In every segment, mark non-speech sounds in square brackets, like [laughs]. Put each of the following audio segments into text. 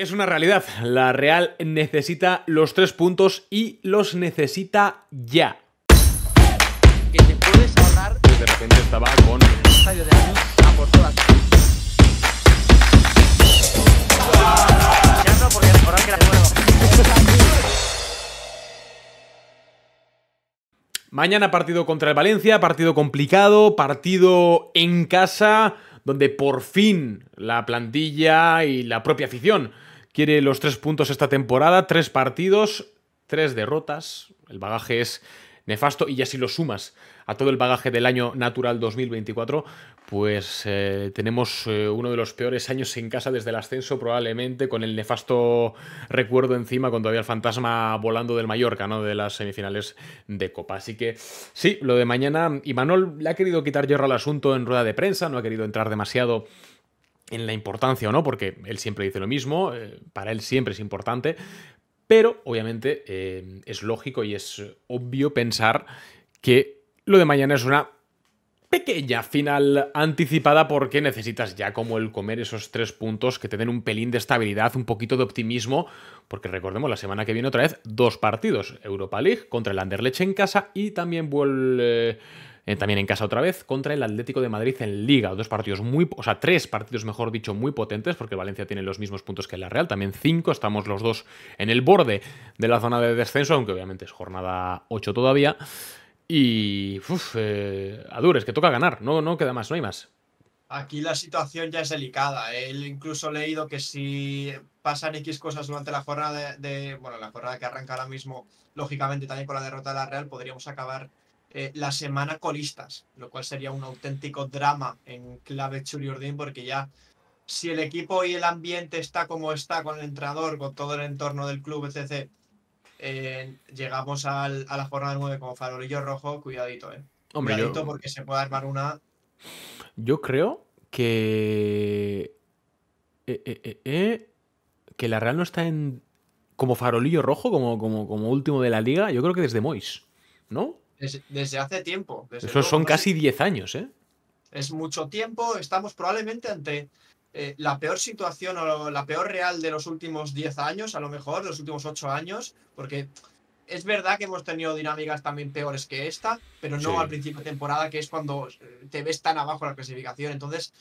Es una realidad. La Real necesita los tres puntos y los necesita ya. Mañana partido contra el Valencia, partido complicado, partido en casa, donde por fin la plantilla y la propia afición quiere los tres puntos esta temporada, tres partidos, tres derrotas. El bagaje es nefasto y ya si lo sumas a todo el bagaje del año natural 2024, pues eh, tenemos eh, uno de los peores años en casa desde el ascenso probablemente, con el nefasto recuerdo encima, cuando había el fantasma volando del Mallorca, ¿no? De las semifinales de Copa. Así que sí, lo de mañana, y Manol le ha querido quitar hierro al asunto en rueda de prensa, no ha querido entrar demasiado en la importancia o no, porque él siempre dice lo mismo, eh, para él siempre es importante, pero obviamente eh, es lógico y es obvio pensar que lo de mañana es una pequeña final anticipada porque necesitas ya como el comer esos tres puntos que te den un pelín de estabilidad, un poquito de optimismo, porque recordemos la semana que viene otra vez dos partidos, Europa League contra el Anderlecht en casa y también vuelve eh, también en casa otra vez, contra el Atlético de Madrid en Liga. Dos partidos muy, o sea, tres partidos, mejor dicho, muy potentes, porque Valencia tiene los mismos puntos que la Real, también cinco. Estamos los dos en el borde de la zona de descenso, aunque obviamente es jornada 8 todavía. Y uf, eh, a dures, que toca ganar, no, no queda más, no hay más. Aquí la situación ya es delicada. he ¿eh? incluso he leído que si pasan X cosas durante la jornada de, Bueno, la jornada que arranca ahora mismo, lógicamente también con la derrota de la Real, podríamos acabar eh, la semana colistas, lo cual sería un auténtico drama en clave chuliordín porque ya si el equipo y el ambiente está como está con el entrador con todo el entorno del club, etc., eh, llegamos a la jornada 9 como farolillo rojo, cuidadito, ¿eh? cuidadito porque se puede armar una... Yo creo que... Eh, que la Real no está en... Como farolillo rojo, como, como, como último de la liga, yo creo que desde Mois, ¿no? Desde, hace tiempo. Eso son ¿eh? casi 10 años, ¿eh? Es mucho tiempo. Estamos probablemente ante eh, la peor situación o la peor real de los últimos 10 años, a lo mejor, los últimos 8 años, porque es verdad que hemos tenido dinámicas también peores que esta, pero no al principio de temporada, que es cuando eh, te ves tan abajo la clasificación. Entonces,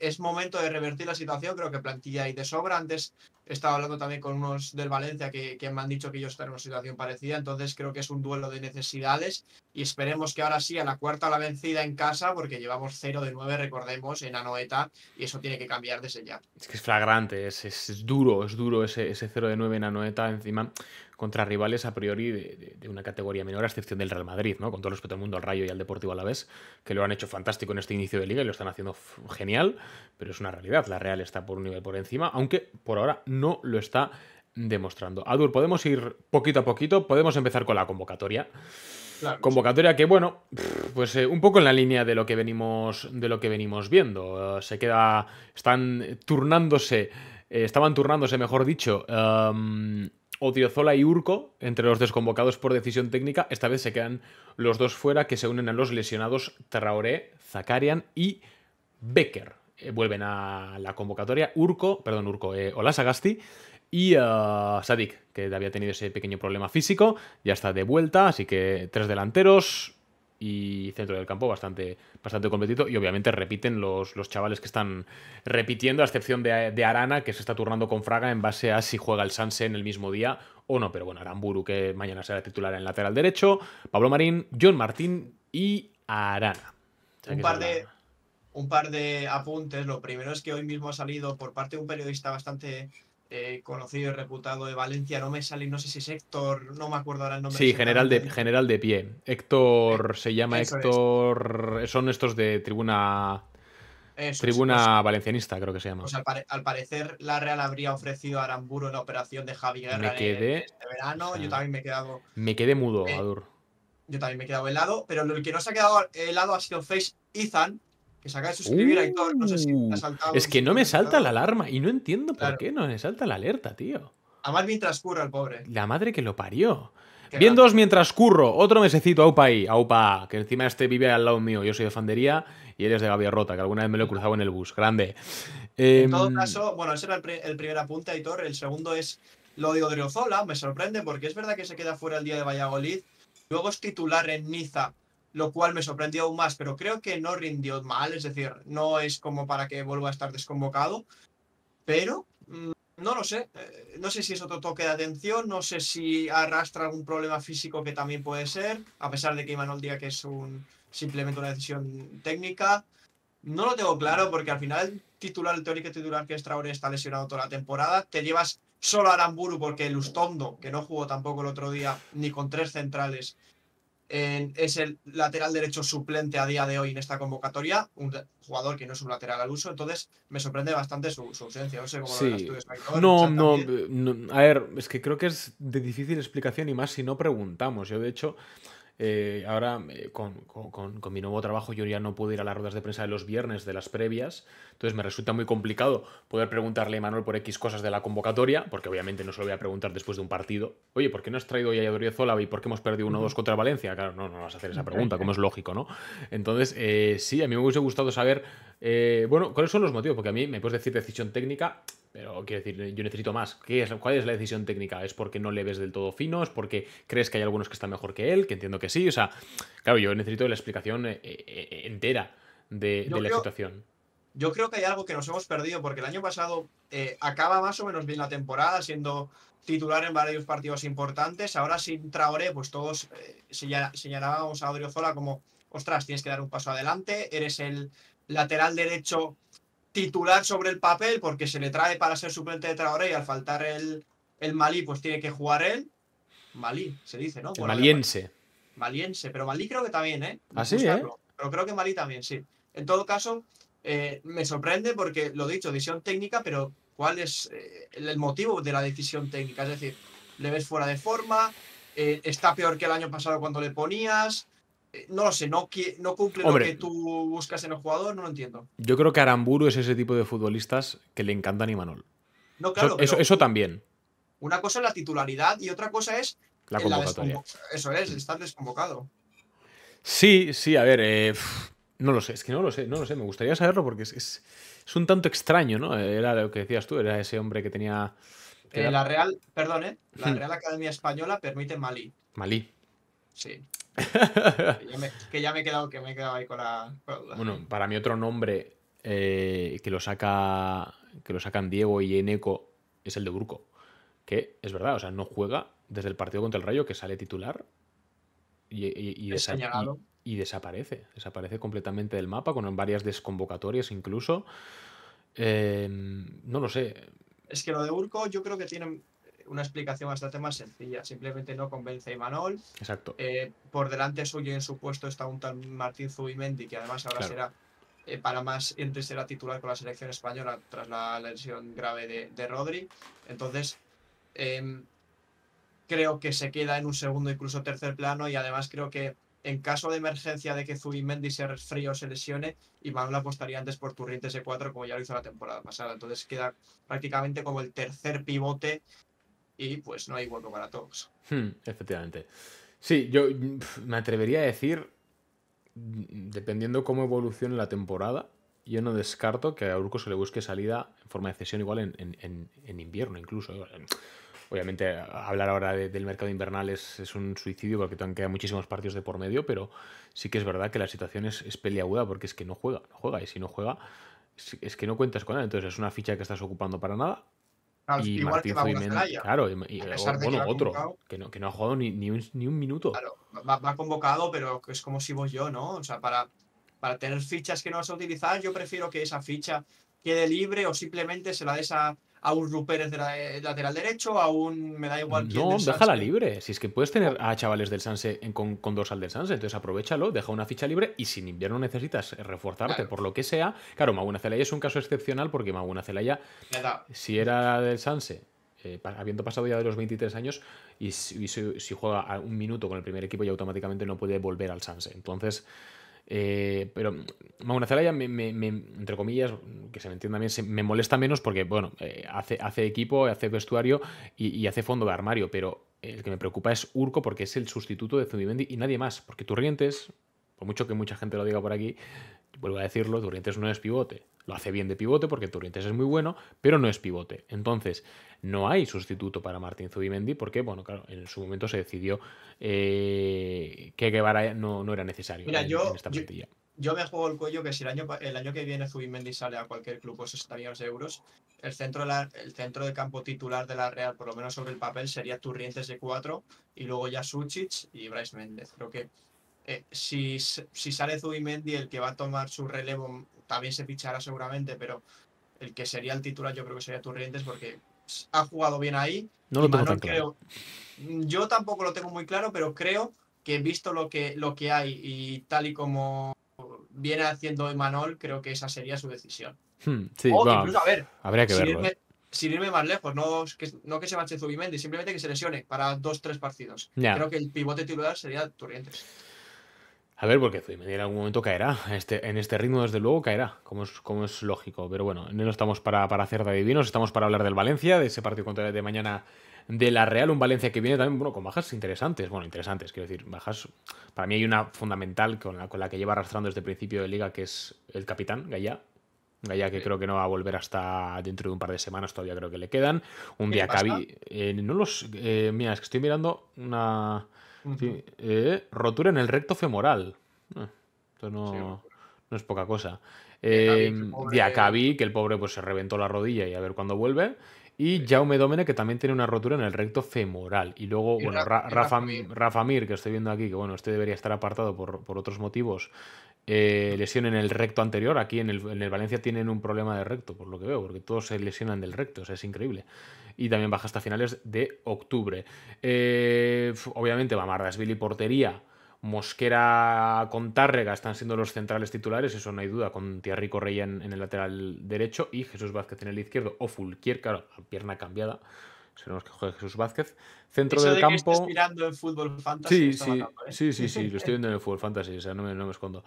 es momento de revertir la situación, creo que plantilla ahí de sobra. Antes He estado hablando también con unos del Valencia que, que, me han dicho que ellos están en una situación parecida, entonces creo que es un duelo de necesidades y esperemos que ahora sí a la cuarta o la vencida en casa, porque llevamos 0 de 9, recordemos, en Anoeta y eso tiene que cambiar desde ya. Es que es flagrante, es, es, es duro, es duro ese, ese 0 de 9 en Anoeta, encima contra rivales a priori de, de, una categoría menor, a excepción del Real Madrid, ¿no? Con todo el respeto al mundo, al Rayo y al Deportivo a la vez, que lo han hecho fantástico en este inicio de liga y lo están haciendo genial, pero es una realidad. La Real está por un nivel por encima, aunque por ahora no no lo está demostrando. Adur, podemos ir poquito a poquito, podemos empezar con la convocatoria. La convocatoria que, bueno, pues eh, un poco en la línea de lo que venimos, de lo que venimos viendo. Eh, se queda. Están turnándose. Eh, estaban turnándose, mejor dicho. Em, Odiozola y Urco, entre los desconvocados por decisión técnica, esta vez se quedan los dos fuera que se unen a los lesionados Traoré, Zakarian y Becker. Eh, vuelven a la convocatoria Urco, perdón, Urco, eh, Sagasti y eh, Sadik, que había tenido ese pequeño problema físico, ya está de vuelta, así que tres delanteros y centro del campo bastante, bastante completito y obviamente repiten los, los chavales que están repitiendo, a excepción de, Arana, que se está turnando con Fraga en base a si juega el Sanse en el mismo día o no, pero bueno, Aramburu, que mañana será titular en lateral derecho, Pablo Marín, John Martín y Arana. un par de un par de apuntes. Lo primero es que hoy mismo ha salido por parte de un periodista bastante eh, conocido y reputado de Valencia, no me sale, no sé si es Héctor, no me acuerdo ahora el nombre. Sí, general de, general de pie. Héctor eh, se llama Héctor, son estos de tribuna... tribuna pues, valencianista, creo que se llama. Pues al, parecer, la Real habría ofrecido a Aramburo la operación de Javier Guerra me quedé, este verano. yo también me he quedado. Me quedé mudo, eh, Adur. Yo también me he quedado helado, pero el que no se ha quedado helado ha sido Face Ethan, que se suscribir no sé si ha uh, saltado. Es que no me salta la alarma y no entiendo por qué no me salta la alerta, tío. A más mientras curra el pobre. La madre que lo parió. Bien dos mientras curro, otro mesecito, aupa ahí, aupa, que encima este vive al lado mío, yo soy de Fandería y él es de Rota, que alguna vez me lo he cruzado en el bus, grande. En todo em, caso, bueno, ese era el, primer apunte, Aitor, el segundo es lo de Odriozola, me sorprende porque es verdad que se queda fuera el día de Valladolid, luego es titular en Niza lo cual me sorprendió aún más, pero creo que no rindió mal, es decir, no es como para que vuelva a estar desconvocado, pero mm, no lo sé, eh, no sé si es otro toque de atención, no sé si arrastra algún problema físico que también puede ser, a pesar de que Imanol diga que es un, simplemente una decisión técnica, no lo tengo claro porque al final el titular, el teórico titular que es Traoré está lesionado toda la temporada, te llevas solo a Aramburu porque el Ustondo, que no jugó tampoco el otro día, ni con tres centrales, es el lateral derecho suplente a día de hoy en esta convocatoria, un jugador que no es un lateral al uso, entonces me sorprende bastante su, ausencia. No sé cómo lo no, no, a ver, es que creo que es de difícil explicación y más si no preguntamos. Yo, de hecho, eh, ahora, eh, con, mi nuevo trabajo, yo ya no puedo ir a las ruedas de prensa de los viernes de las previas, entonces me resulta muy complicado poder preguntarle a Manuel por X cosas de la convocatoria, porque obviamente no se lo voy a preguntar después de un partido. Oye, ¿por qué no has traído hoy a Zola y por qué hemos perdido 1-2 contra Valencia? Claro, no, no vas a hacer esa pregunta, como es lógico, ¿no? Entonces, eh, sí, a mí me hubiese gustado saber, bueno, ¿cuáles son los motivos? Porque a mí me puedes decir decisión técnica, pero quiero decir, yo necesito más. ¿Qué es, ¿Cuál es la decisión técnica? ¿Es porque no le ves del todo fino? ¿Es porque crees que hay algunos que están mejor que él? Que entiendo que sí. O sea, claro, yo necesito la explicación eh, eh, entera de, la situación. Yo creo que hay algo que nos hemos perdido porque el año pasado eh, acaba más o menos bien la temporada siendo titular en varios partidos importantes. Ahora sin Traoré, pues todos señalábamos a Odriozola como, ostras, tienes que dar un paso adelante. Eres el lateral derecho titular sobre el papel porque se le trae para ser suplente de Traoré y al faltar el, el Malí, pues tiene que jugar él. Malí, se dice, ¿no? El maliense. Maliense, pero Malí creo que también, ¿eh? Así, ah, sí, ¿eh? Pero creo que Malí también, sí. En todo caso, eh, me sorprende porque, lo dicho, decisión técnica, pero ¿cuál es eh, el motivo de la decisión técnica? Es decir, le ves fuera de forma, eh, está peor que el año pasado cuando le ponías, no lo sé, no, cumple lo que tú buscas en el jugador, no lo entiendo. Yo creo que Aramburu es ese tipo de futbolistas que le encantan a Imanol. No, Eso, eso, también. Una cosa es la titularidad y otra cosa es. La convocatoria. eso es, estar desconvocado. Sí, sí, a ver. Eh, no lo sé, es que no lo sé, no lo sé. Me gustaría saberlo porque es, un tanto extraño, ¿no? Eh, era lo que decías tú, era ese hombre que tenía. Eh, la Real, perdón, La hmm. Real Academia Española permite Malí. Malí. Sí que, ya me, he quedado, que me he quedado ahí con la, Bueno, para mí otro nombre eh, que lo saca que lo sacan Diego y Eneco es el de Urco. Que es verdad, o sea, no juega desde el partido contra el Rayo que sale titular y, desaparece. Desaparece completamente del mapa con varias desconvocatorias incluso. Em, no lo sé. Es que lo de Urco yo creo que tiene una explicación bastante más sencilla. Simplemente no convence a Imanol. Exacto. Eh, por delante suyo en su puesto está un tal Martín Zubimendi, que además ahora será eh, para más entre será titular con la selección española tras la lesión grave de, Rodri. Entonces, em, creo que se queda en un segundo, incluso tercer plano, y además creo que en caso de emergencia de que Zubimendi se resfríe o se lesione, Imanol apostaría antes por Turrientes E4 como ya lo hizo la temporada pasada. Entonces queda prácticamente como el tercer pivote y pues no hay hueco para todos. Hmm, efectivamente. Sí, yo me atrevería a decir, dependiendo cómo evolucione la temporada, yo no descarto que a Urco se le busque salida en forma de cesión igual en, invierno incluso. ¿eh? Obviamente hablar ahora del mercado invernal es, un suicidio porque han quedado muchísimos partidos de por medio, pero sí que es verdad que la situación es, es peliaguda porque es que no juega, no juega y si no juega es que no cuentas con él, entonces es una ficha que estás ocupando para nada y igual Martín Claro, otro, que no, ha jugado ni, un, minuto. Claro, va, va, convocado, pero es como si vos yo, ¿no? O sea, para, para tener fichas que no vas a utilizar, yo prefiero que esa ficha quede libre o simplemente se la des a, a un Rupérez eh, lateral derecho, a un. Me da igual quién. No, déjala libre. Si es que puedes tener a chavales del Sanse con, dorsal del Sanse, entonces aprovechalo, deja una ficha libre y sin invierno necesitas reforzarte por lo que sea. Claro, Maguna Celaya es un caso excepcional porque Maguna Celaya, si era del Sanse. Eh, habiendo pasado ya de los 23 años, y, si, si juega un minuto con el primer equipo, ya automáticamente no puede volver al Sanse. Entonces, eh, pero Mauna Zelaya, me, entre comillas, que se me entienda bien, se, me molesta menos porque, bueno, eh, hace, equipo, hace vestuario y, hace fondo de armario, pero el que me preocupa es Urco porque es el sustituto de Zubimendi y nadie más, porque Turrientes, por mucho que mucha gente lo diga por aquí, vuelvo a decirlo, Turrientes no es pivote. Lo hace bien de pivote porque Turrientes es muy bueno, pero no es pivote. Entonces, no hay sustituto para Martín Zubimendi porque, bueno, claro, en su momento se decidió eh, que Guevara no, no era necesario Mira, yo, esta yo, me juego el cuello que si el año, el año que viene Zubimendi sale a cualquier club por 60 millones de euros, el centro, de el centro de campo titular de la Real, por lo menos sobre el papel, sería Turrientes de cuatro y luego ya Suchich y Bryce Méndez. Creo que eh, si, si, sale Zubimendi, el que va a tomar su relevo también se fichará seguramente, pero el que sería el titular yo creo que sería Turrientes porque ha jugado bien ahí. No lo tengo yo tampoco lo tengo muy claro, pero creo que visto lo que, lo que hay y tal y como viene haciendo Emanuel, creo que esa sería su decisión. Hmm, sí, o incluso, a ver, habría que eh. Irme, más lejos, no que, no que se marche Zubimendi, simplemente que se lesione para dos, tres partidos. Creo que el pivote titular sería Turrientes. A ver, porque en algún momento caerá. Este, en este ritmo, desde luego, caerá, como es, como es lógico. Pero bueno, no estamos para, hacer de adivinos, estamos para hablar del Valencia, de ese partido contra de mañana de la Real, un Valencia que viene también, bueno, con bajas interesantes. Bueno, interesantes, quiero decir, bajas. Para mí hay una fundamental con la, con la que lleva arrastrando desde el principio de liga, que es el capitán, Gaya, Gaya que creo que no va a volver hasta dentro de un par de semanas, todavía creo que le quedan. Un día Cabi. Eh, no los. Eh, mira, es que estoy mirando una. Eh, rotura en el recto femoral. Ah, esto no, es poca cosa. Eh, vi que el pobre pues, se reventó la rodilla y a ver cuándo vuelve. Y Jaume Domene, que también tiene una rotura en el recto femoral. Y luego, bueno, Rafa, Mir. que estoy viendo aquí, que bueno, este debería estar apartado por, otros motivos. Eh, lesión en el recto anterior. Aquí en el, Valencia tienen un problema de recto, por lo que veo, porque todos se lesionan del recto, o sea, es increíble. Y también baja hasta finales de octubre. Eh, obviamente, es Billy Portería. Mosquera con están siendo los centrales titulares, eso no hay duda, con Thierry Correia en, el lateral derecho y Jesús Vázquez en el izquierdo, o Fulquier, claro, pierna cambiada. Seremos que juegue Jesús Vázquez. Centro del campo. Estoy en fútbol fantasy. Sí, ¿eh? sí, sí, [laughs] sí, lo estoy viendo en el fútbol fantasy, o sea, no me, escondo.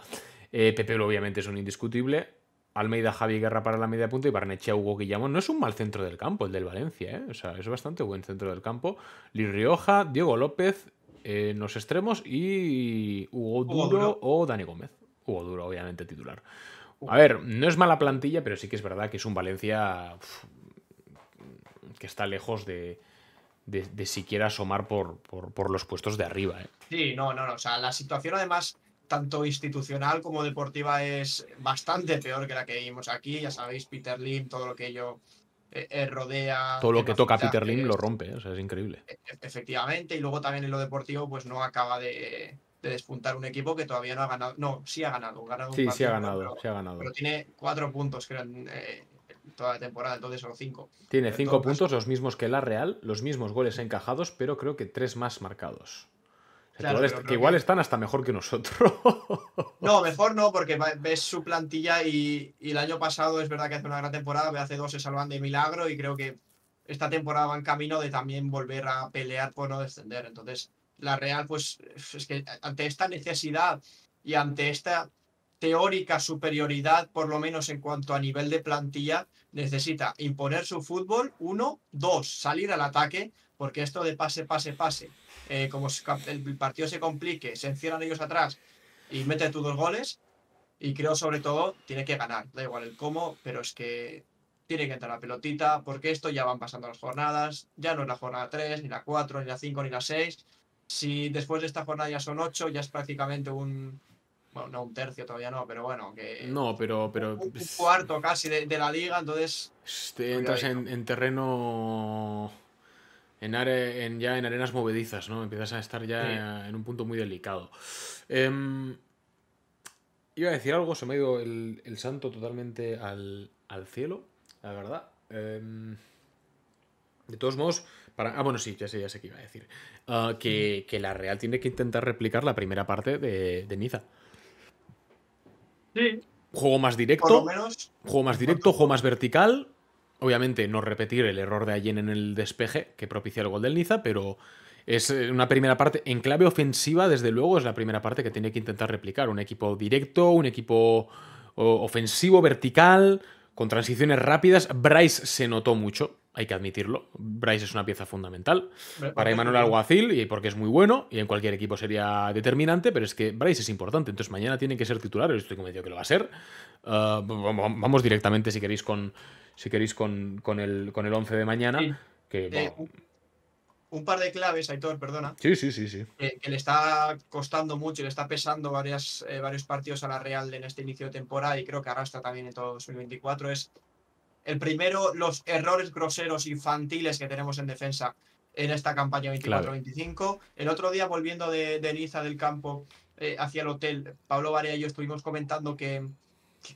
Eh, Pepe, obviamente, es un indiscutible. Almeida, Javi Guerra para la media punta y Barnechea, Hugo Guillamón. No es un mal centro del campo el del Valencia, ¿eh? O sea, es bastante buen centro del campo. Lirioja, Rioja, Diego López, eh, en los extremos y Hugo Duro, o Dani Gómez. Hugo Duro, obviamente, titular. A ver, no es mala plantilla, pero sí que es verdad que es un Valencia que está lejos de, siquiera asomar por, por, los puestos de arriba. ¿eh? Sí, no, no, no. O sea, la situación además tanto institucional como deportiva es bastante peor que la que vimos aquí. Ya sabéis, Peter Lim, todo lo que yo eh, eh, rodea. Todo lo que toca Peter Lim lo rompe, o sea, es increíble. E, efectivamente, y luego también en lo deportivo, pues no acaba de, despuntar un equipo que todavía no ha ganado. No, sí ha ganado. sí, un partido, sí ha ganado, pero, ha ganado. tiene cuatro puntos, que eh, toda la temporada, entonces son cinco. Tiene cinco puntos, los mismos que la Real, los mismos goles encajados, pero creo que tres más marcados que, igual, están hasta mejor que nosotros. no, mejor no, porque ves su plantilla y, el año pasado es verdad que hace una gran temporada, pero hace dos se salvan de milagro y creo que esta temporada va en camino de también volver a pelear por no descender. Entonces, la Real, pues es que ante esta necesidad y ante esta teórica superioridad, por lo menos en cuanto a nivel de plantilla, necesita imponer su fútbol, uno, dos, salir al ataque, porque esto de pase, pase, pase, eh, como el partido se complique, se encierran ellos atrás y mete tú dos goles, y creo sobre todo tiene que ganar, da igual el cómo, pero es que tiene que entrar la pelotita, porque esto ya van pasando las jornadas, ya no es la jornada 3, ni la 4, ni la 5, ni la 6. Si después de esta jornada ya son 8, ya es prácticamente un... Bueno, no un tercio todavía no, pero bueno, que... No, pero... pero un, cuarto casi de, la liga, entonces... Te este, pues entras en terreno en, ya en arenas movedizas, ¿no? Empiezas a estar ya en un punto muy delicado. Em, iba a decir algo, se me ha ido el, santo totalmente al, cielo, la verdad. Em, de todos modos, para... Ah, bueno, sí, ya sé, ya sé qué iba a decir. Ah, que, la Real tiene que intentar replicar la primera parte de, de Niza. Sí. Juego más directo. juego más directo, juego más vertical. Obviamente no repetir el error de Allen en el despeje que propicia el gol del Niza, pero es eh, una primera parte en clave ofensiva, desde luego, es la primera parte que tiene que intentar replicar. Un equipo directo, un equipo ofensivo, vertical, con transiciones rápidas. Bryce se notó mucho, hay que admitirlo. Bryce es una pieza fundamental para Emanuel Alguacil y porque es muy bueno y en cualquier equipo sería determinante, pero es que Bryce es importante, entonces mañana tiene que ser titular, estoy convencido que lo va a ser. Ah, vamos directamente, si queréis, con, si queréis, con, con el, con el 11 de mañana. Que, eh, un par de claves, Aitor, perdona. Sí, sí, sí, sí. Eh, que, le está costando mucho, le está pesando eh, varios partidos a la Real en este inicio de temporada y creo que arrastra también en todo 2024. Es el primero, los errores groseros infantiles que tenemos en defensa en esta campaña 24-25. El otro día, volviendo de, de del campo hacia el hotel, Pablo Varea y yo estuvimos comentando que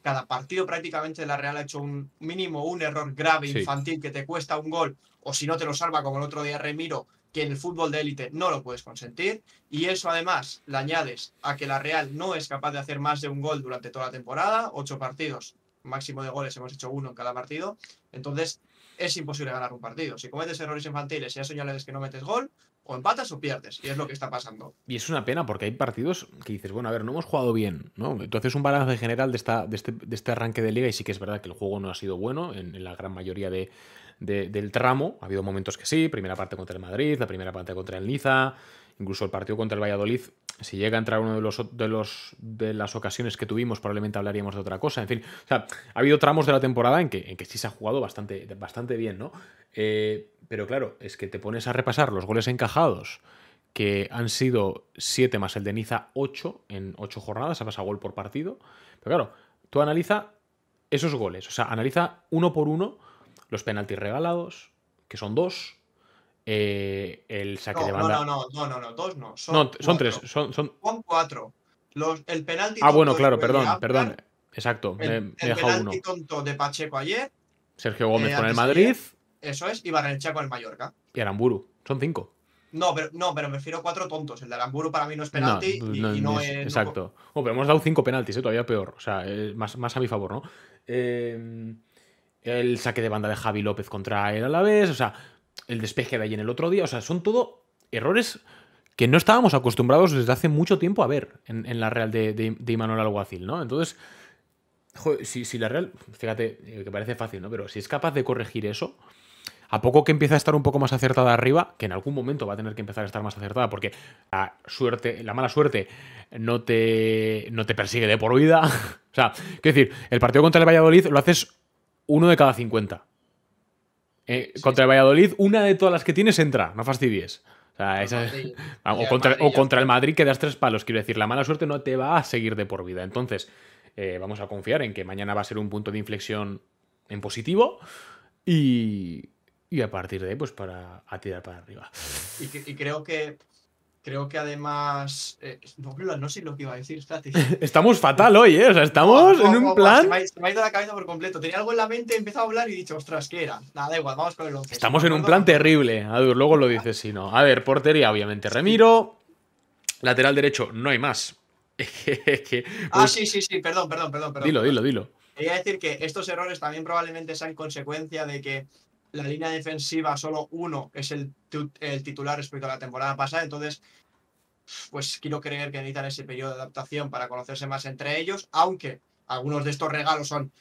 cada partido prácticamente la Real ha hecho un mínimo, un error grave, infantil, que te cuesta un gol, o si no te lo salva, como el otro día Remiro, que en el fútbol de élite no lo puedes consentir. Y eso además le añades a que la Real no es capaz de hacer más de un gol durante toda la temporada, ocho partidos, máximo de goles, hemos hecho uno en cada partido. Entonces es imposible ganar un partido. Si cometes errores infantiles y ya señales que no metes gol, o empatas o pierdes, y es lo que está pasando. Y es una pena porque hay partidos que dices, bueno, a ver, no hemos jugado bien, ¿no? entonces un balance general de, esta, este, de, este, arranque de liga y sí que es verdad que el juego no ha sido bueno en, la gran mayoría del tramo. Ha habido momentos que sí, primera parte contra el Madrid, la primera parte contra el Niza, incluso el partido contra el Valladolid si llega a entrar uno de los de los de las ocasiones que tuvimos, probablemente hablaríamos de otra cosa. En fin, o sea, ha habido tramos de la temporada en que, en que sí se ha jugado bastante, bastante bien, ¿no? Eh, pero claro, es que te pones a repasar los goles encajados, que han sido 7 más el de Niza 8 en 8 jornadas, ha pasado gol por partido. Pero claro, tú analiza esos goles, o sea, analiza uno por uno los penaltis regalados, que son dos, eh, el saque de banda. No, no, no, dos no. Son, tres, son, cuatro. el penalti. Ah, bueno, claro, perdón, perdón. Exacto, me, he dejado penalti tonto de Pacheco ayer. Sergio Gómez eh, con el Madrid. Eso es, y Chaco con el Mallorca. Y Aramburu, son cinco. No, pero, no, pero me refiero a cuatro tontos. El de Aramburu para mí no es penalti no, es, exacto. Oh, pero hemos dado cinco penaltis, ¿eh? todavía peor. O sea, eh, más, a mi favor, ¿no? el saque de banda de Javi López contra el Alavés. O sea, el despeje de en el otro día. O sea, son todo errores que no estábamos acostumbrados desde hace mucho tiempo a ver en, la Real de, de, Alguacil, ¿no? Entonces, joder, si, la Real, fíjate, eh, que parece fácil, ¿no? Pero si es capaz de corregir eso, a poco que empieza a estar un poco más acertada arriba, que en algún momento va a tener que empezar a estar más acertada, porque la suerte, la mala suerte no te, no te persigue de por vida. [laughs] o sea, quiero decir, el partido contra el Valladolid lo haces uno de cada 50. Eh, contra el Valladolid, una de todas las que tienes entra, no fastidies. O, pues [laughs] contra, el Madrid que das tres palos, quiero decir, la mala suerte no te va a seguir de por vida. Entonces, eh, vamos a confiar en que mañana va a ser un punto de inflexión en positivo y, y a partir de ahí, pues para a tirar para arriba. y creo que creo que además. Eh, no, sé lo que iba a decir, espérate. [laughs] estamos fatal hoy, ¿eh? O sea, estamos en un plan. Se me, ha, ido la cabeza por completo. Tenía algo en la mente, he empezado a hablar y he dicho, ostras, ¿qué era? Nada, da igual, vamos con el 11. Estamos en un plan terrible. luego lo dices si no. A ver, portería, obviamente. Remiro. Lateral derecho, no hay más. [laughs] Ah, pues, sí, sí, sí, perdón, perdón, perdón. perdón dilo, dilo, dilo. Quería decir que estos errores también probablemente sean consecuencia de que la línea defensiva, solo uno es el, titular respecto a la temporada pasada. Entonces, pues quiero creer que necesitan ese periodo de adaptación para conocerse más entre ellos, aunque algunos de estos regalos son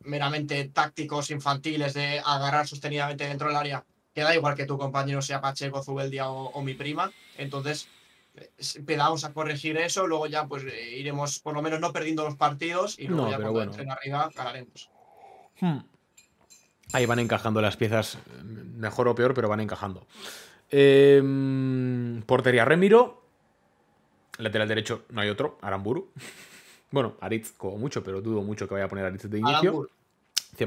meramente tácticos, infantiles, de agarrar sostenidamente dentro del área, que da igual que tu compañero sea Pacheco, Zubeldia o, mi prima. Entonces, empezamos a corregir eso, luego ya pues iremos por lo menos no perdiendo los partidos y luego ya cuando bueno. arriba calaremos hmm. Ahí van encajando las piezas, mejor o peor, pero van encajando. Em, portería Remiro, Lateral derecho no hay otro, Aramburu. [laughs] Bueno, Aritz como mucho, pero dudo mucho que vaya a poner a Aritz de inicio.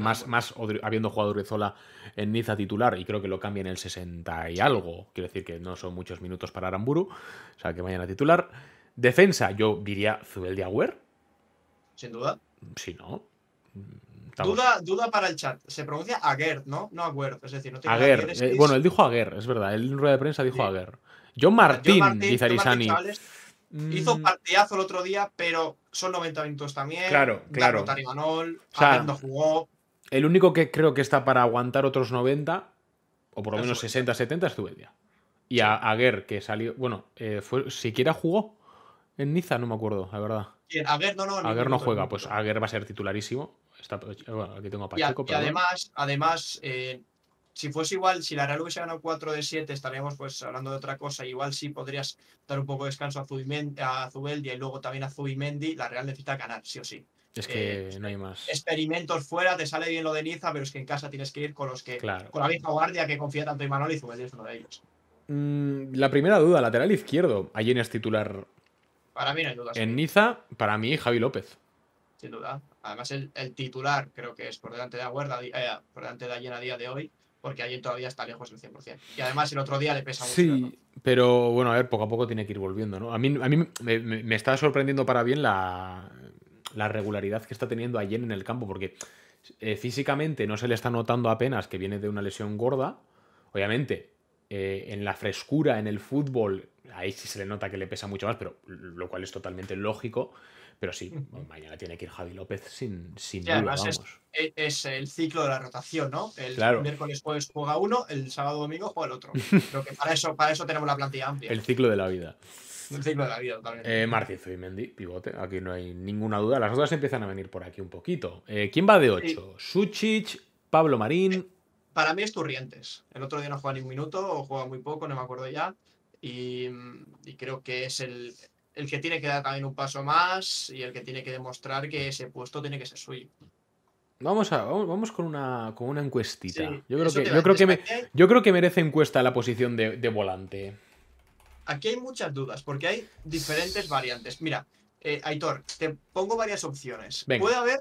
más, más habiendo jugado Urizola en Niza titular, y creo que lo cambia en el 60 y algo. Quiero decir que no son muchos minutos para Aramburu, o sea, que vayan a titular. Defensa, yo diría Zubel de Sin duda. Si no. Mm, duda, duda para el chat. Se pronuncia Aguer, ¿no? No Aguer Es decir, no tiene Aguer. Eh, bueno, él dijo Aguer, es verdad. Él en rueda de prensa dijo Aguer. John Martín, dice Arisani. Hizo mm. partidazo el otro día, pero son 90 minutos también. Claro, claro. jugó. El único que creo que está para aguantar otros 90, o por lo menos 60, 70, es día Y a Aguer, que salió. Bueno, eh, fue, siquiera jugó en Niza, no me acuerdo, la verdad. Aguer no, juega, pues Aguer va a ser titularísimo. Eh, aquí tengo a Pacheco. Y, además, además eh, si fuese igual, si la Real hubiese ganado 4 de 7, estaríamos pues hablando de otra cosa. Igual sí podrías dar un poco de descanso a, Zubeldi y luego también a Zubimendi. La Real necesita ganar, sí o sí. Es que eh, no hay más. Experimentos fuera, te sale bien lo de Niza, pero es que en casa tienes que ir con los que. Con la vieja guardia que confía tanto en Manuel y Zubeldia es uno de ellos. Mm, la primera duda, lateral izquierdo. en es titular. Para mí no hay dudas. En Niza, para mí, Javi López. Sin duda. Además, el, titular creo que es por delante de Aguarda, eh, por delante de allí a día de hoy porque allí todavía está lejos el 100%. Y además el otro día le pesa mucho. Sí, pero bueno, a ver, poco a poco tiene que ir volviendo, ¿no? A mí, a mí me, está sorprendiendo para bien la, la regularidad que está teniendo ayer en el campo, porque eh, físicamente no se le está notando apenas que viene de una lesión gorda. Obviamente, eh, en la frescura, en el fútbol, ahí sí se le nota que le pesa mucho más, pero lo cual es totalmente lógico. Pero sí, mañana tiene que ir Javi López sin, sin duda, e-, Es, el ciclo de la rotación, ¿no? El miércoles juega uno, el sábado domingo juega el otro. [laughs] Creo que para eso, para eso tenemos la plantilla amplia. El ciclo de la vida. El ciclo de la vida, totalmente. Eh, pivote, aquí no hay ninguna duda. Las otras empiezan a venir por aquí un poquito. Eh, ¿Quién va de 8? Suchich, Pablo Marín. Eh, para mí es Turrientes. El otro día no juega ni un minuto o juega muy poco, no me acuerdo ya. y creo que es el, el que tiene que dar también un paso más y el que tiene que demostrar que ese puesto tiene que ser suyo. Vamos a vamos, con una con una encuestita. yo creo que yo creo que, yo creo que merece encuesta la posición de, volante. Aquí hay muchas dudas porque hay diferentes variantes. Mira, eh, Aitor, te pongo varias opciones. Puede haber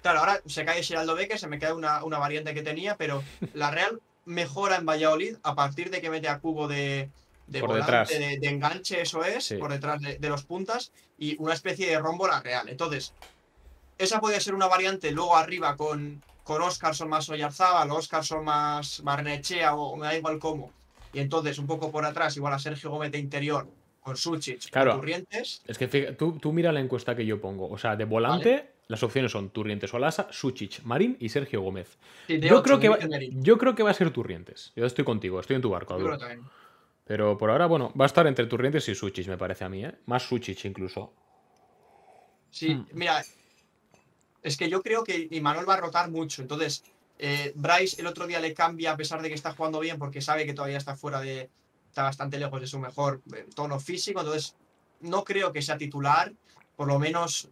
Claro, ahora se cae Geraldo Beque se me queda una, una variante que tenía, pero la Real mejora en Valladolid a partir de que mete a Cubo de, de por De, enganche, eso es, por detrás de, los puntas, y una especie de rómbola real. Entonces, esa podría ser una variante luego arriba con, con son más Oyarzábal, son más Marnechea, o, me da igual cómo. Y entonces, un poco por atrás, igual a Sergio Gómez de interior, con Suchich, Turrientes. Es que fíjate, tú, mira la encuesta que yo pongo. O sea, de volante. Las opciones son Turrientes o Olasa, Suchich, Marín y Sergio Gómez. yo, creo que va, yo creo que va a ser Turrientes. Yo estoy contigo, estoy en tu barco. Yo creo pero por ahora, bueno, va a estar entre Turrientes y Suchis, me parece a mí, ¿eh? Más Suchis incluso. Sí, hmm. mira, es que yo creo que Imanol va a rotar mucho. Entonces, eh, Bryce el otro día le cambia a pesar de que está jugando bien porque sabe que todavía está fuera de... Está bastante lejos de su mejor eh, tono físico. Entonces, no creo que sea titular. Por lo menos,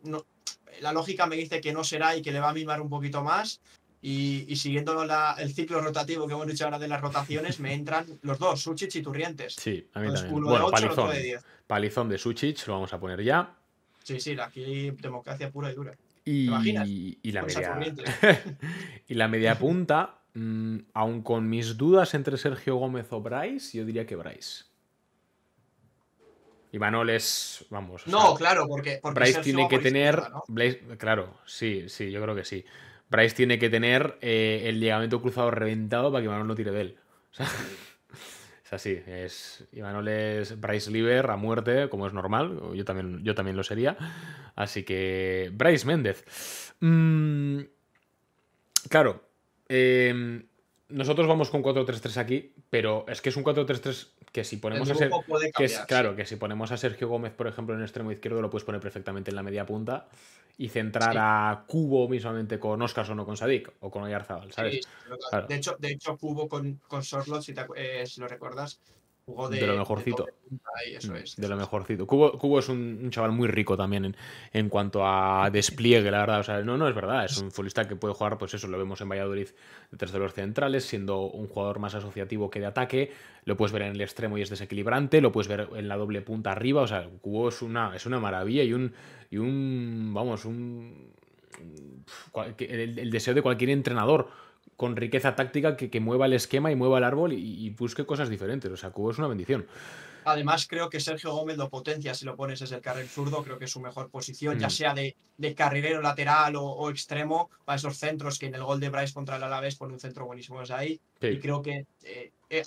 la lógica me dice que no será y que le va a mimar un poquito más. Y, siguiendo el ciclo rotativo que hemos dicho ahora de las rotaciones, me entran los dos, Suchich y Turrientes. Sí, a mí también. bueno, palizón, de palizón de Suchich, lo vamos a poner ya. Sí, sí, aquí democracia pura y dura. Y, y, la media, [laughs] y la media punta, mm, aún con mis dudas entre Sergio Gómez o Bryce, yo diría que Bryce. Y es, vamos. No, claro, porque, Bryce tiene que tener, claro, sí, sí, yo creo que sí. Bryce tiene que tener eh, el ligamento cruzado reventado para que Imanol no tire de él. O sea, [laughs] es así. Es, Imanol es Bryce Liver a muerte, como es normal. Yo también, yo también lo sería. Así que. Bryce Méndez. Mm, claro. Eh, nosotros vamos con 4-3-3 aquí, pero es que es un 4-3-3 que si ponemos a que es, claro, que si ponemos a Sergio Gómez, por ejemplo, en el extremo izquierdo, lo puedes poner perfectamente en la media punta y centrar a Cubo mismamente con Oscar o no con Sadik o con Oyarzabal, ¿sabes? de, hecho, de hecho, Cubo con, con Sorlot, si, te, eh, si lo recuerdas, de, lo mejorcito. Mm, de, lo mejorcito. Cubo, es un, chaval muy rico también en, cuanto a despliegue, la verdad. O sea, no, no, es verdad. Es un futbolista que puede jugar, pues eso, lo vemos en Valladolid detrás de los centrales, siendo un jugador más asociativo que de ataque. Lo puedes ver en el extremo y es desequilibrante. Lo puedes ver en la doble punta arriba. O sea, Cubo es una, es una maravilla y un, y un. Vamos, un. el deseo de cualquier entrenador con riqueza táctica que, mueva el esquema y mueva el árbol y, busque cosas diferentes. O sea, Cubo es una bendición. Además, creo que Sergio Gómez lo potencia si lo pones desde el carril zurdo, creo que es su mejor posición, ya mm. sea de, de carrilero lateral o, extremo, para esos centros que en el gol de Bryce contra el Alavés pone un centro buenísimo desde ahí. Y creo que eh, eh,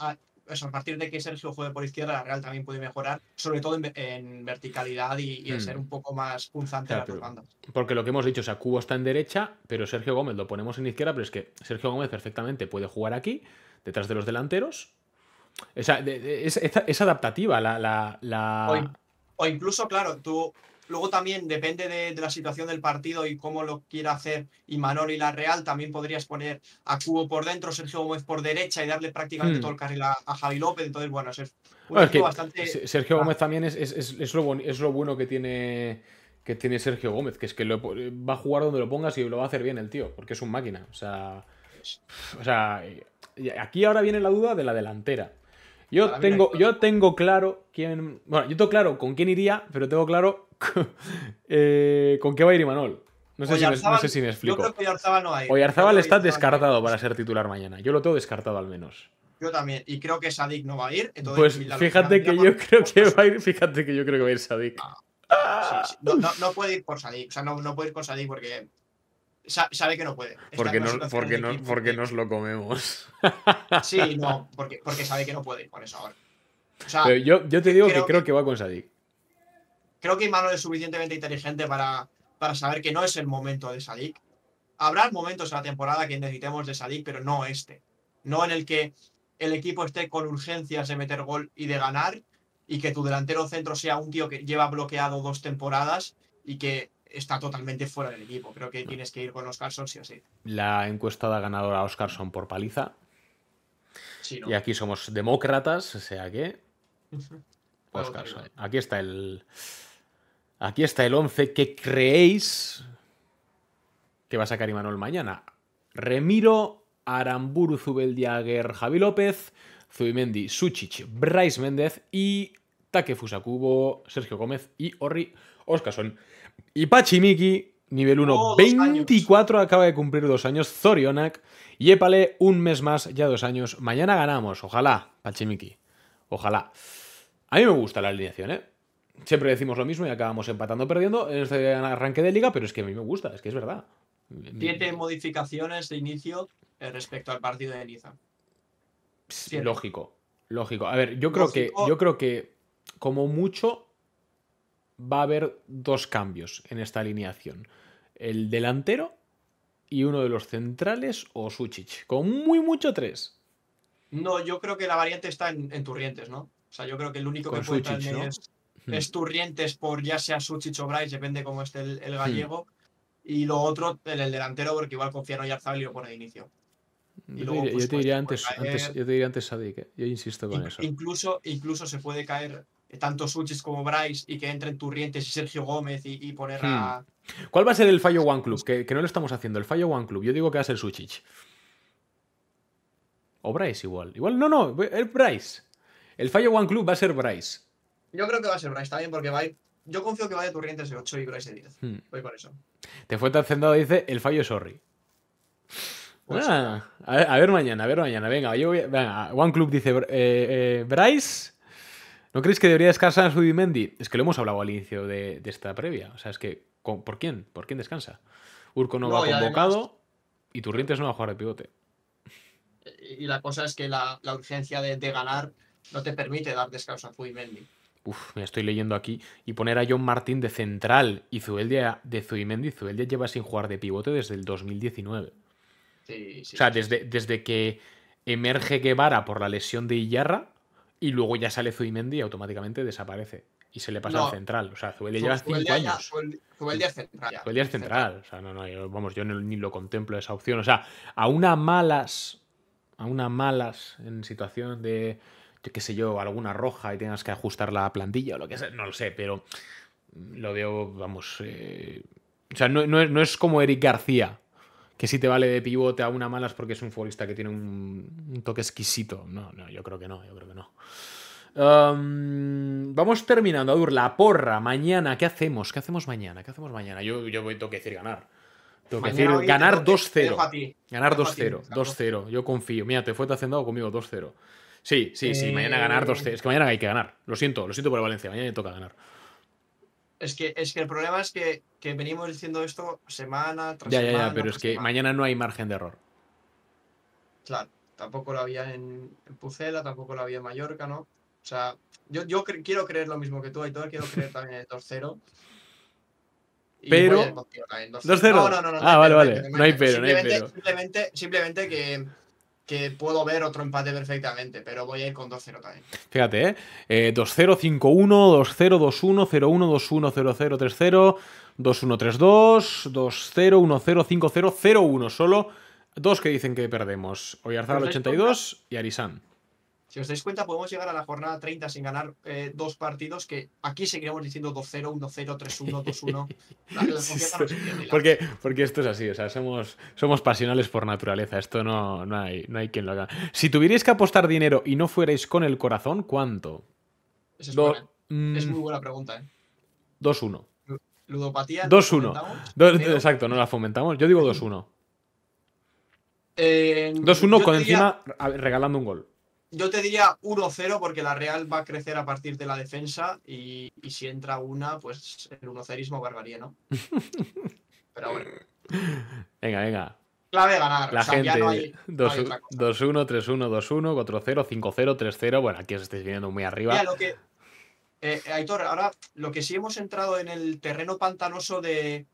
a partir de que Sergio juegue por izquierda, la Real también puede mejorar, sobre todo en, verticalidad y, en hmm. ser un poco más punzante Porque lo que hemos dicho, o sea, Cubo está en derecha, pero Sergio Gómez lo ponemos en izquierda, pero es que Sergio Gómez perfectamente puede jugar aquí, detrás de los delanteros. o es, adaptativa la... o incluso, claro, tú Luego también depende de, la situación del partido y cómo lo quiera hacer Imanol y la Real. También podrías poner a Cubo por dentro, Sergio Gómez por derecha y darle prácticamente hmm. todo el carril a, Javi López. Entonces, bueno, es, es bastante. Sergio ah. Gómez también es, lo es, lo bueno que tiene que tiene Sergio Gómez, que es que va a jugar donde lo pongas y lo va a hacer bien el tío, porque es un máquina. O sea, o sea aquí ahora viene la duda de la delantera. Yo ah, tengo, yo tengo claro quién. Bueno, yo tengo claro con quién iría, pero tengo claro [laughs] Eh, ¿Con qué va a ir Imanol? No sé, si me, explico. Oye, Arzabal está descartado para ser titular mañana. Yo lo tengo descartado al menos. Yo también. Y creo que Sadik no va a ir. pues fíjate que yo creo que va a ir. Fíjate que yo creo que va a ir Sadik. Ah, no, puede ir por Sadik. O sea, no, puede ir con Sadik porque sabe que no puede. Porque, no, porque, nos lo comemos. Sí, no, porque, sabe que no puede ir por eso ahora. yo, yo, te digo que creo que va con Sadik. Creo que Imanol es suficientemente inteligente para, para saber que no es el momento de Sadik. Habrá momentos en la temporada que necesitemos de Sadik, pero no este. No en el que el equipo esté con urgencias de meter gol y de ganar y que tu delantero centro sea un tío que lleva bloqueado dos temporadas y que está totalmente fuera del equipo. Creo que tienes que ir con Oscarson sí o sí. La encuestada ganadora Oscarson por paliza. Y aquí somos demócratas, o sea que... [laughs] Oscarson. Aquí está el... Aquí está el 11 que creéis que va a sacar Imanol mañana. Remiro, Aramburu, Zubeldiaguer, Javi López, Zubimendi, Suchich, Bryce Méndez y Takefusa Sergio Gómez y Orri Oscason. Y Pachimiki, nivel 1, 24, acaba de cumplir dos años. Zorionak, Yepale, un mes más, ya dos años. Mañana ganamos, ojalá, Pachimiki. Ojalá. A mí me gusta la alineación, ¿eh? siempre decimos lo mismo y acabamos empatando perdiendo en este arranque de liga, pero es que a mí me gusta, es que es verdad. Siete modificaciones de inicio eh, respecto al partido de Niza. Lógico, lógico. A ver, yo creo que yo creo que como mucho va a haber dos cambios en esta alineación. El delantero y uno de los centrales o Suchich. Con muy mucho tres. No, yo creo que la variante está en, Turrientes, ¿no? O sea, yo creo que el único que puede Suchich, ¿no? es tu esturrientes por ya sea Suchich o Bryce, depende cómo esté el, gallego. Y lo otro, en el delantero, porque igual confía en por y lo pone de inicio. yo, te diría antes, antes, yo antes yo insisto con eso. Incluso, incluso se puede caer tanto Suchis como Bryce y que entren Turrientes y Sergio Gómez y, y poner a. Hmm. ¿Cuál va a ser el fallo One Club? Que, que, no lo estamos haciendo. El fallo One Club. Yo digo que va a ser Suchich. O Bryce igual. Igual, no, no, el Bryce. El fallo One Club va a ser Bryce. Yo creo que va a ser Bryce bien porque va Yo confío que vaya Turrientes de 8 y Bryce de 10. Hmm. Voy por eso. Te fue tan trascendado, dice, el fallo sorry. Pues ah, a, ver, mañana, a ver mañana. Venga, yo venga, One Club dice, eh, eh, Bryce, ¿no crees que debería descansar a Mendy? Es que lo hemos hablado al inicio de, esta previa. O sea, es que, ¿por quién? ¿Por quién descansa? Urco no, va convocado y Turrientes no va a jugar de pivote. Y la cosa es que la, urgencia de, ganar no te permite dar descanso a Mendy Uf, me estoy leyendo aquí. Y poner a John Martín de central y Zueldia de Zubimendi. Zueldia lleva sin jugar de pivote desde el 2019. o sea, desde, que emerge Guevara por la lesión de Iyarra y luego ya sale Zubimendi y automáticamente desaparece. Y se le pasa al central. O sea, Zueldia lleva cinco años. Zubeldia es central. Zueldia es central. O sea, no, no, vamos, yo ni lo contemplo esa opción. O sea, a una malas, a una malas en situación de yo qué sé yo, alguna roja y tengas que ajustar la plantilla o lo que sea, no lo sé, pero lo veo, vamos, eh, o sea, no, es, como Eric García, que si te vale de pivote a una mala es porque es un futbolista que tiene un, toque exquisito. No, no, yo creo que no, yo creo que no. vamos terminando, Adur, la porra, mañana, ¿qué hacemos? ¿Qué hacemos mañana? ¿Qué hacemos mañana? Yo, yo voy, tengo que decir ganar. Tengo que decir ganar 2-0. Ganar 2-0, 2-0, yo confío. Mira, te fue te hacendado conmigo 2-0. Sí, sí, sí. Mañana ganar dos. Eh, es que mañana hay que ganar. Lo siento, lo siento por Valencia. Mañana le toca ganar. Es que, es que el problema es que, que venimos diciendo esto semana tras semana. Ya, ya, pero es que mañana no hay margen de error. Claro, tampoco lo había en, Pucela, tampoco lo había en Mallorca, ¿no? O sea, yo, yo quiero creer lo mismo que tú, Aitor, quiero creer también en el 2-0. Pero. 2-0. no, no, Ah, vale, vale. No hay pero, no hay pero. Simplemente, simplemente que que puedo ver otro empate perfectamente, pero voy a ir con 2-0 también. Fíjate, ¿eh? eh 2 0 5-1, 2-0, 2-1, 0-1, 2-1, 0-0, 3-0, 2-1-3-2, 2-0, 1-0, 5-0, 0-1 solo. Dos que dicen que perdemos. al 82 y Arisan. Si os dais cuenta, podemos llegar a la jornada 30 sin ganar eh, dos partidos que aquí seguiremos diciendo 2-0, 1-0, 3-1, 2-1. porque, porque esto es así, o sea, somos, somos pasionales por naturaleza, esto no, no, hay, no hay quien lo haga. Si tuvierais que apostar dinero y no fuerais con el corazón, ¿cuánto? Mm. es, muy buena pregunta, ¿eh? 2-1. Ludopatía. 2-1. Exacto, no la fomentamos. Yo digo 2-1. 2-1 eh, con encima regalando un gol. Yo te diría 1-0 porque la Real va a crecer a partir de la defensa y, si entra una, pues el 1-0ismo barbarie, ¿no? [laughs] Pero bueno. Venga, venga. Clave ganar. La gente 2-1, 3-1, 2-1, 4-0, 5-0, 3-0. Bueno, aquí os estáis viendo muy arriba. Eh, Aitor, ahora lo que sí hemos entrado en el terreno pantanoso de,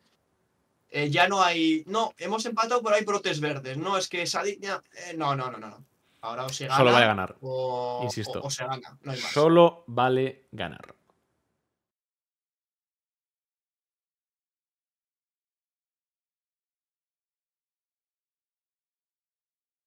eh, ya no hay. No, hemos empatado, pero hay brotes verdes. No, es que esa línea... Eh, no, no, no, no. Ahora o se gana. Solo vale ganar. Insisto. O, o se gana. Solo vale ganar.